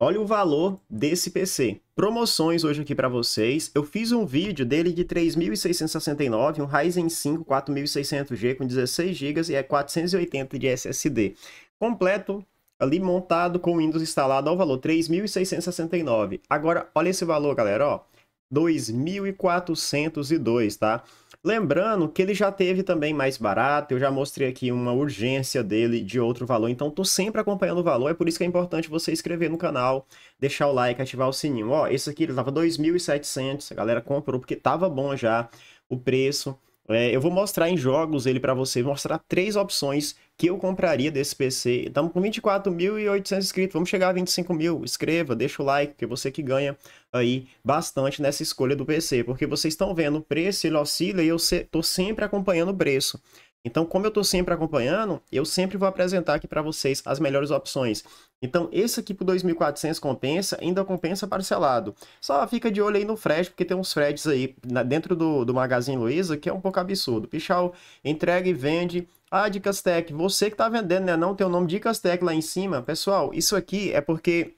Olha o valor desse PC. Promoções hoje aqui para vocês. Eu fiz um vídeo dele de 3.669, um Ryzen 5 4600G com 16 GB e é 480 de SSD. Completo, ali montado com Windows instalado ao valor 3.669. Agora, olha esse valor, galera, ó. 2402, tá? Lembrando que ele já teve também mais barato, eu já mostrei aqui uma urgência dele de outro valor, então tô sempre acompanhando o valor, é por isso que é importante você inscrever no canal, deixar o like, ativar o sininho. Ó, esse aqui ele tava 2.700, a galera comprou porque tava bom já o preço. É, eu vou mostrar em jogos ele para você, mostrar três opções que eu compraria desse PC. Estamos com 24.800 inscritos, vamos chegar a 25 mil. Escreva, deixa o like, que é você que ganha aí bastante nessa escolha do PC. Porque vocês estão vendo o preço, ele oscila e eu estou sempre acompanhando o preço. Então, como eu estou sempre acompanhando, eu sempre vou apresentar aqui para vocês as melhores opções. Então, esse aqui por 2.400 compensa, ainda compensa parcelado. Só fica de olho aí no frete, porque tem uns fretes aí dentro do, do Magazine Luiza que é um pouco absurdo. Pichal, entrega e vende. Ah, Dicas Tech, você que está vendendo, né? Não tem o nome Dicas Tech lá em cima. Pessoal, isso aqui é porque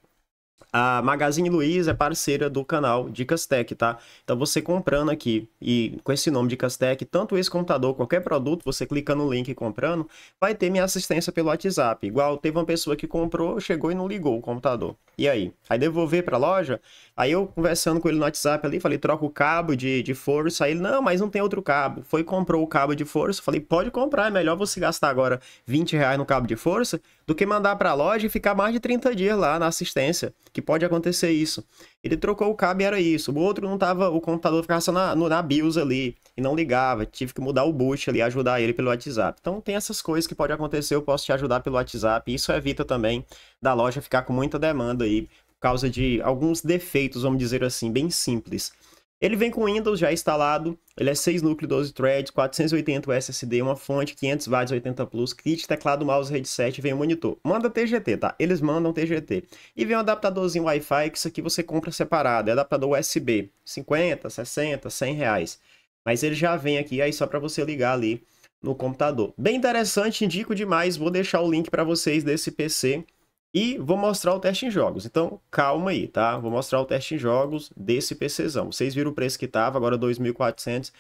a Magazine Luiza é parceira do canal Dicas Tech, tá? Então você comprando aqui e com esse nome Dicas Tech, tanto esse computador, qualquer produto, você clica no link e comprando, vai ter minha assistência pelo WhatsApp. Igual teve uma pessoa que comprou, chegou e não ligou o computador. E aí? Aí devolver a loja, aí eu conversando com ele no WhatsApp ali, falei, troca o cabo de, de força. Aí ele, não, mas não tem outro cabo. Foi comprou o cabo de força, falei, pode comprar, é melhor você gastar agora 20 reais no cabo de força do que mandar para a loja e ficar mais de 30 dias lá na assistência, que pode acontecer isso. Ele trocou o cabo e era isso. O outro não tava, o computador ficava só na, no, na BIOS ali e não ligava. Tive que mudar o boot ali, ajudar ele pelo WhatsApp. Então tem essas coisas que pode acontecer, eu posso te ajudar pelo WhatsApp. Isso evita também da loja ficar com muita demanda aí por causa de alguns defeitos, vamos dizer assim, bem simples. Ele vem com Windows já instalado, ele é 6 núcleo, 12 threads, 480 SSD, uma fonte, 500 watts, 80 plus, kit, teclado, mouse, headset, vem o monitor. Manda TGT, tá? Eles mandam TGT. E vem um adaptadorzinho Wi-Fi, que isso aqui você compra separado, é adaptador USB, 50, 60, 100 reais. Mas ele já vem aqui, aí só para você ligar ali no computador. Bem interessante, indico demais, vou deixar o link para vocês desse PC, e vou mostrar o teste em jogos. Então, calma aí, tá? Vou mostrar o teste em jogos desse PCzão. Vocês viram o preço que tava, agora 2.400.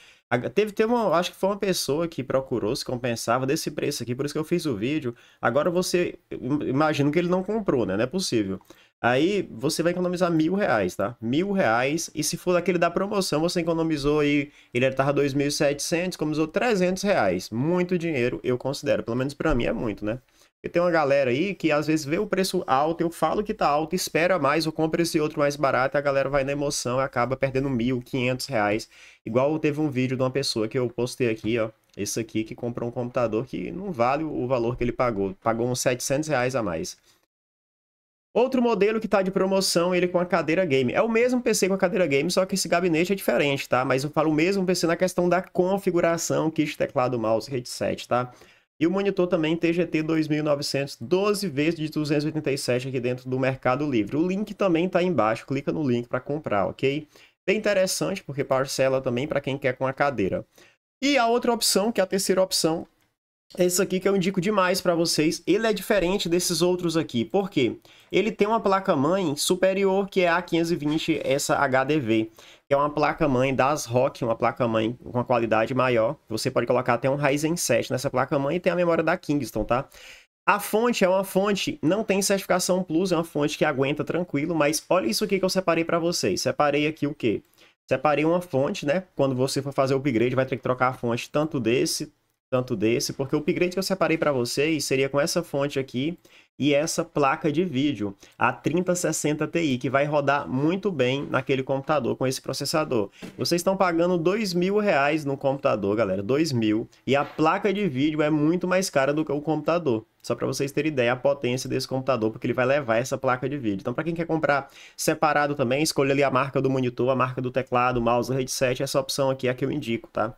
Teve, teve uma, acho que foi uma pessoa que procurou, se compensava desse preço aqui, por isso que eu fiz o vídeo. Agora você, imagino que ele não comprou, né? Não é possível. Aí você vai economizar mil reais, tá? Mil reais. E se for daquele da promoção, você economizou aí. Ele tava 2.700, economizou 300 reais. Muito dinheiro, eu considero. Pelo menos para mim é muito, né? tem uma galera aí que às vezes vê o preço alto, eu falo que tá alto, espera mais, ou compra esse outro mais barato, a galera vai na emoção e acaba perdendo mil, quinhentos reais. Igual teve um vídeo de uma pessoa que eu postei aqui, ó. Esse aqui que comprou um computador que não vale o valor que ele pagou. Pagou uns 700 reais a mais. Outro modelo que tá de promoção, ele com a cadeira game. É o mesmo PC com a cadeira game, só que esse gabinete é diferente, tá? Mas eu falo o mesmo PC na questão da configuração, kit, teclado, mouse, headset, tá? E o monitor também TGT 2900, 12 vezes de 287 aqui dentro do Mercado Livre. O link também está embaixo, clica no link para comprar, ok? Bem interessante, porque parcela também para quem quer com a cadeira. E a outra opção, que é a terceira opção, esse aqui que eu indico demais para vocês, ele é diferente desses outros aqui, porque ele tem uma placa-mãe superior que é a 520, essa HDV é uma placa-mãe das Rock, uma placa-mãe com uma qualidade maior. Você pode colocar até um Ryzen 7 nessa placa-mãe e tem a memória da Kingston, tá? A fonte é uma fonte, não tem certificação Plus, é uma fonte que aguenta tranquilo, mas olha isso aqui que eu separei para vocês. Separei aqui o quê? Separei uma fonte, né? Quando você for fazer o upgrade, vai ter que trocar a fonte tanto desse, tanto desse, porque o upgrade que eu separei para vocês seria com essa fonte aqui e essa placa de vídeo, a 3060 Ti, que vai rodar muito bem naquele computador com esse processador. Vocês estão pagando dois mil reais no computador, galera, dois mil, e a placa de vídeo é muito mais cara do que o computador. Só para vocês terem ideia a potência desse computador, porque ele vai levar essa placa de vídeo. Então, para quem quer comprar separado também, escolha ali a marca do monitor, a marca do teclado, mouse, headset, essa opção aqui é a que eu indico, tá?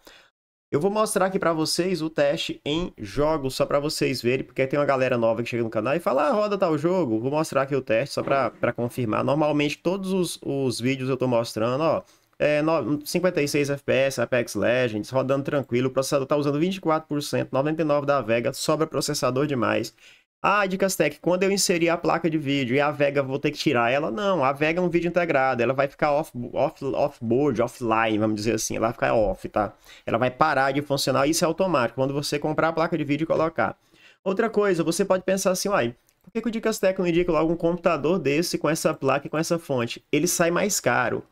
Eu vou mostrar aqui para vocês o teste em jogos, só para vocês verem, porque tem uma galera nova que chega no canal e fala, ah, roda tal jogo. Vou mostrar aqui o teste só para confirmar. Normalmente todos os, os vídeos eu estou mostrando, ó, é, 56 FPS, Apex Legends, rodando tranquilo. O processador tá usando 24%, 99% da Vega, sobra processador demais. Ah, Dicastec, quando eu inserir a placa de vídeo e a Vega vou ter que tirar ela? Não, a Vega é um vídeo integrado, ela vai ficar off, off, off-board, offline, vamos dizer assim, ela vai ficar off, tá? Ela vai parar de funcionar, isso é automático, quando você comprar a placa de vídeo e colocar. Outra coisa, você pode pensar assim, uai, por que, que o Dicastec não indica logo um computador desse com essa placa e com essa fonte? Ele sai mais caro.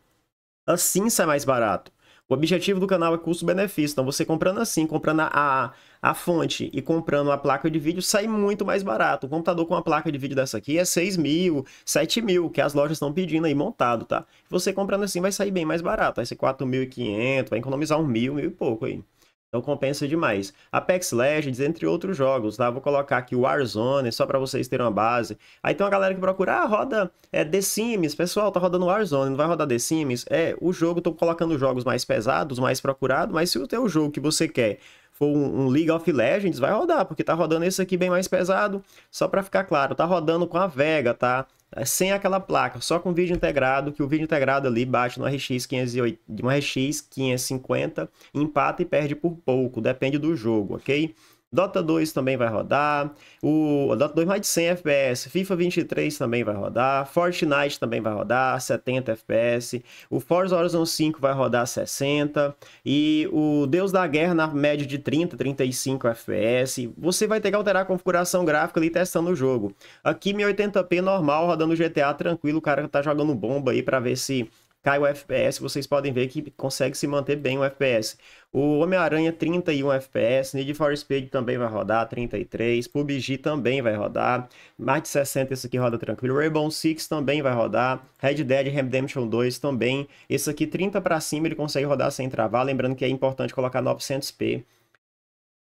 Assim sai mais barato. O objetivo do canal é custo-benefício. Então, você comprando assim, comprando a, a, fonte e comprando a placa de vídeo, sai muito mais barato. Um computador com uma placa de vídeo dessa aqui é 6 mil, 7 mil, que as lojas estão pedindo aí montado, tá? Você comprando assim vai sair bem mais barato. Vai ser 4.500, vai economizar um mil, mil e pouco aí. Então compensa demais. Apex Legends, entre outros jogos, tá? Vou colocar aqui o Warzone, só para vocês terem uma base. Aí tem uma galera que procura, ah, roda é, The Sims. Pessoal, tá rodando Warzone, não vai rodar The Sims? É, o jogo, tô colocando jogos mais pesados, mais procurados, mas se o teu jogo que você quer for um, um League of Legends, vai rodar, porque tá rodando esse aqui bem mais pesado, só para ficar claro, tá rodando com a Vega, tá? É sem aquela placa, só com vídeo integrado, que o vídeo integrado ali bate no RX 508, RX 550, empata e perde por pouco, depende do jogo, ok? Dota 2 também vai rodar, o Dota 2 mais de 100 FPS, FIFA 23 também vai rodar, Fortnite também vai rodar 70 FPS, o Forza Horizon 5 vai rodar 60 e o Deus da Guerra na média de 30, 35 FPS. Você vai ter que alterar a configuração gráfica ali testando o jogo. Aqui 1080p normal rodando GTA tranquilo, o cara tá jogando bomba aí para ver se cai o FPS, vocês podem ver que consegue se manter bem o FPS. O Homem-Aranha 31 FPS, Need for Speed também vai rodar 33, PUBG também vai rodar, mais de 60 esse aqui roda tranquilo, Rainbow Six também vai rodar, Red Dead Redemption 2 também, esse aqui 30 para cima ele consegue rodar sem travar, lembrando que é importante colocar 900p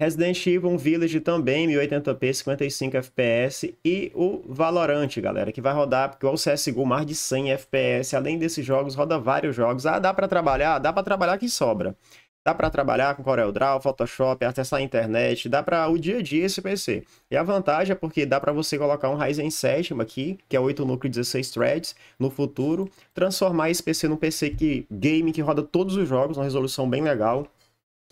Resident Evil Village também, 1080p, 55 FPS. E o Valorant, galera, que vai rodar, porque o CSGO mais de 100 FPS. Além desses jogos, roda vários jogos. Ah, dá para trabalhar? Dá para trabalhar que sobra. Dá para trabalhar com Coreldraw, Photoshop, acessar a internet, dá para o dia a dia esse PC. E a vantagem é porque dá para você colocar um Ryzen 7 aqui, que é 8 núcleo 16 threads, no futuro, transformar esse PC num PC que game que roda todos os jogos, uma resolução bem legal,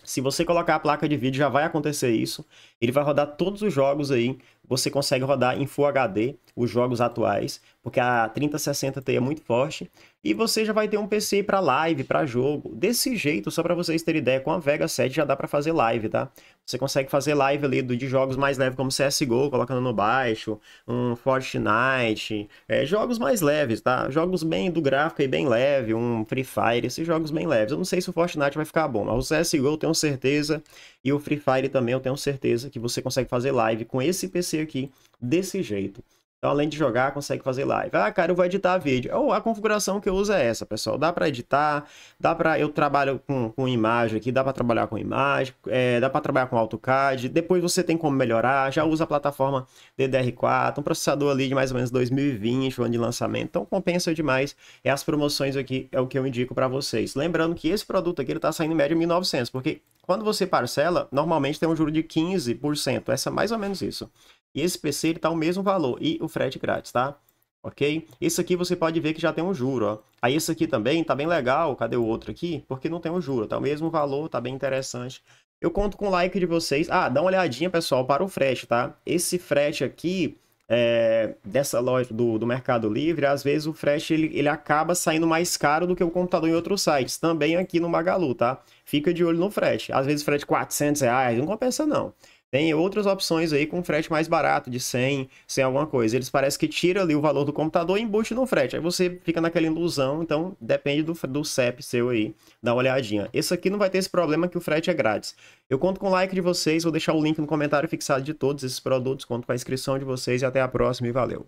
se você colocar a placa de vídeo, já vai acontecer isso. Ele vai rodar todos os jogos aí você consegue rodar em Full HD os jogos atuais, porque a 3060 Ti é muito forte, e você já vai ter um PC para live, para jogo. Desse jeito, só para vocês terem ideia, com a Vega 7 já dá para fazer live, tá? Você consegue fazer live ali de jogos mais leves, como CSGO, colocando no baixo, um Fortnite, é, jogos mais leves, tá? Jogos bem do gráfico e bem leve, um Free Fire, esses jogos bem leves. Eu não sei se o Fortnite vai ficar bom, mas o CSGO eu tenho certeza, e o Free Fire também eu tenho certeza que você consegue fazer live com esse PC aparecer aqui desse jeito. Então, além de jogar, consegue fazer live. Ah, cara, eu vou editar vídeo. Ou a configuração que eu uso é essa, pessoal. Dá para editar, dá para eu trabalho com, com imagem aqui, dá para trabalhar com imagem, é, dá para trabalhar com AutoCAD. Depois você tem como melhorar. Já usa a plataforma DDR4, um processador ali de mais ou menos 2020, o ano de lançamento. Então compensa demais. É as promoções aqui é o que eu indico para vocês. Lembrando que esse produto aqui ele tá saindo em média 1900, porque quando você parcela, normalmente tem um juro de 15%. Essa é mais ou menos isso. E esse PC está o mesmo valor e o frete grátis, tá? Ok? Esse aqui você pode ver que já tem um juro, ó. Aí esse aqui também tá bem legal. Cadê o outro aqui? Porque não tem um juro, tá o mesmo valor, tá bem interessante. Eu conto com o like de vocês. Ah, dá uma olhadinha, pessoal, para o frete, tá? Esse frete aqui, é, dessa loja do, do Mercado Livre, às vezes o frete ele, ele acaba saindo mais caro do que o computador em outros sites. Também aqui no Magalu, tá? Fica de olho no frete. Às vezes frete 400 reais, não compensa não. Tem outras opções aí com frete mais barato, de 100, 100 alguma coisa. Eles parecem que tira ali o valor do computador e embutem no frete. Aí você fica naquela ilusão, então depende do, do CEP seu aí, dá uma olhadinha. Esse aqui não vai ter esse problema que o frete é grátis. Eu conto com o like de vocês, vou deixar o link no comentário fixado de todos esses produtos, conto com a inscrição de vocês e até a próxima e valeu!